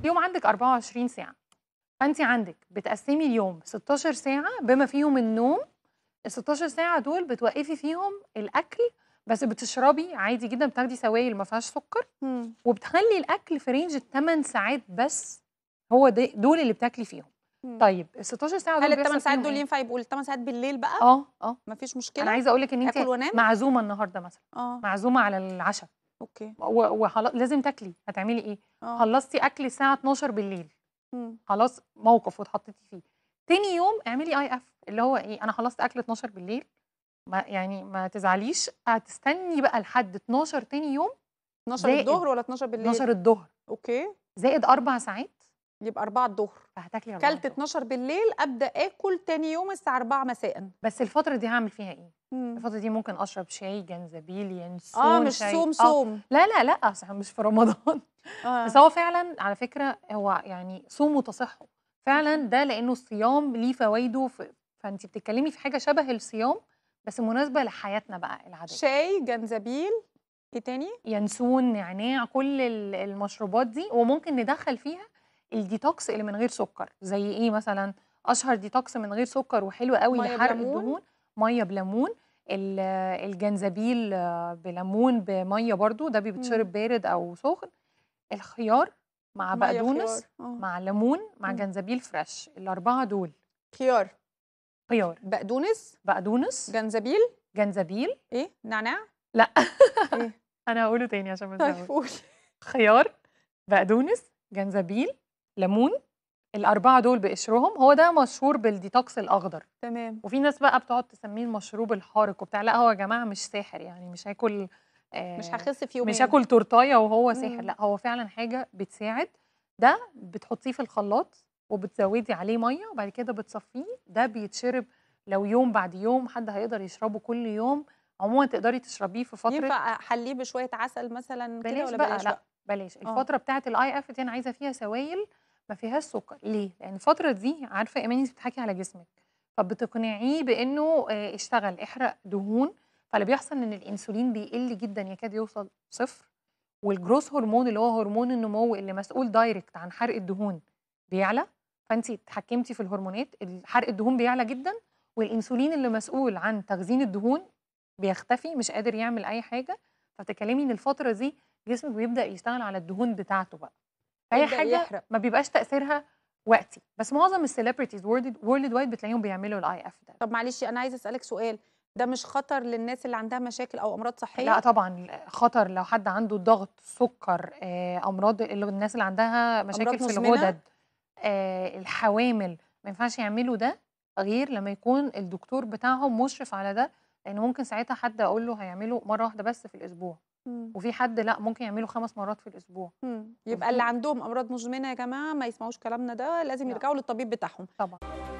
اليوم عندك 24 ساعه فانت عندك بتقسمي اليوم 16 ساعه بما فيهم النوم ال 16 ساعه دول بتوقفي فيهم الاكل بس بتشربي عادي جدا بتاخدي سوائل ما فيهاش سكر وبتخلي الاكل في رينج 8 ساعات بس هو دول اللي بتاكلي فيهم مم. طيب ال 16 ساعه دول هل ال 8 ساعات دول إيه؟ ينفع يبقوا ال 8 ساعات بالليل بقى؟ اه اه مفيش مشكله انا عايزه اقول لك ان انت معزومه النهارده مثلا اه معزومه على العشاء اوكي وخلاص لازم تاكلي هتعملي ايه أوه. خلصتي اكل الساعه 12 بالليل مم. خلاص موقف واتحطيتي فيه تاني يوم اعملي اي اف اللي هو ايه انا خلصت اكل 12 بالليل ما يعني ما تزعليش هتستني بقى لحد 12 تاني يوم 12 الظهر ولا 12 بالليل 12 الظهر اوكي زائد اربع ساعات يبقى 4 الظهر هتاكلي 4 كلت 12 بالليل ابدا اكل تاني يوم الساعه 4 مساء بس الفتره دي هعمل فيها ايه مم. الفتره دي ممكن اشرب شاي جنزبيل ينسون اه مش شاي. صوم آه. صوم لا لا لا صح مش في رمضان آه. بس هو فعلا على فكره هو يعني صوم تصحوا فعلا ده لانه الصيام ليه فوائده في فانت بتتكلمي في حاجه شبه الصيام بس مناسبه لحياتنا بقى العاديه شاي جنزبيل ايه تاني ينسون نعناع كل المشروبات دي وممكن ندخل فيها الديتوكس اللي من غير سكر زي ايه مثلا اشهر ديتوكس من غير سكر وحلو قوي لحرق الدهون ميه بليمون الجنزبيل بليمون بميه برضو ده بيتشرب بارد او سخن الخيار مع بقدونس آه. مع ليمون مع جنزبيل فريش الاربعه دول خيار خيار بقدونس بقدونس جنزبيل جنزبيل ايه نعناع لا إيه؟ انا هقوله تاني عشان ما طيب خيار بقدونس جنزبيل ليمون الاربعه دول بقشرهم هو ده مشهور بالديتوكس الاخضر تمام وفي ناس بقى بتقعد تسميه المشروب الحارق وبتاع لا هو يا جماعه مش ساحر يعني مش هاكل آه مش هخس في يومين مش يعني. هاكل تورتايه وهو ساحر مم. لا هو فعلا حاجه بتساعد ده بتحطيه في الخلاط وبتزودي عليه ميه وبعد كده بتصفيه ده بيتشرب لو يوم بعد يوم حد هيقدر يشربه كل يوم عموما تقدري تشربيه في فتره ينفع احليه بشويه عسل مثلا كده ولا بلاش بقى, بلاش بقى. لا بلاش آه. الفتره بتاعت بتاعه الاي اف دي انا عايزه فيها سوائل ما فيهاش سكر ليه لان الفتره دي عارفه ايماني بتحكي على جسمك فبتقنعيه بانه آه، اشتغل احرق دهون فاللي بيحصل ان الانسولين بيقل جدا يكاد يوصل صفر والجروس هرمون اللي هو هرمون النمو اللي مسؤول دايركت عن حرق الدهون بيعلى فانت اتحكمتي في الهرمونات حرق الدهون بيعلى جدا والانسولين اللي مسؤول عن تخزين الدهون بيختفي مش قادر يعمل اي حاجه فتكلمي ان الفتره دي جسمك بيبدا يشتغل على الدهون بتاعته بقى فهي حاجه يحرق. ما بيبقاش تاثيرها وقتي بس معظم السليبرتيز وورلد وايد بتلاقيهم بيعملوا الاي اف ده طب معلش انا عايزه اسالك سؤال ده مش خطر للناس اللي عندها مشاكل او امراض صحيه لا طبعا خطر لو حد عنده ضغط سكر آه، امراض الناس اللي عندها مشاكل في الغدد آه، الحوامل ما ينفعش يعملوا ده غير لما يكون الدكتور بتاعهم مشرف على ده لان ممكن ساعتها حد اقول له هيعمله مره واحده بس في الاسبوع مم. وفي حد لا ممكن يعمله خمس مرات في الاسبوع مم. يبقى اللي عندهم امراض مزمنه يا جماعه ما يسمعوش كلامنا ده لازم لا. يرجعوا للطبيب بتاعهم طبعا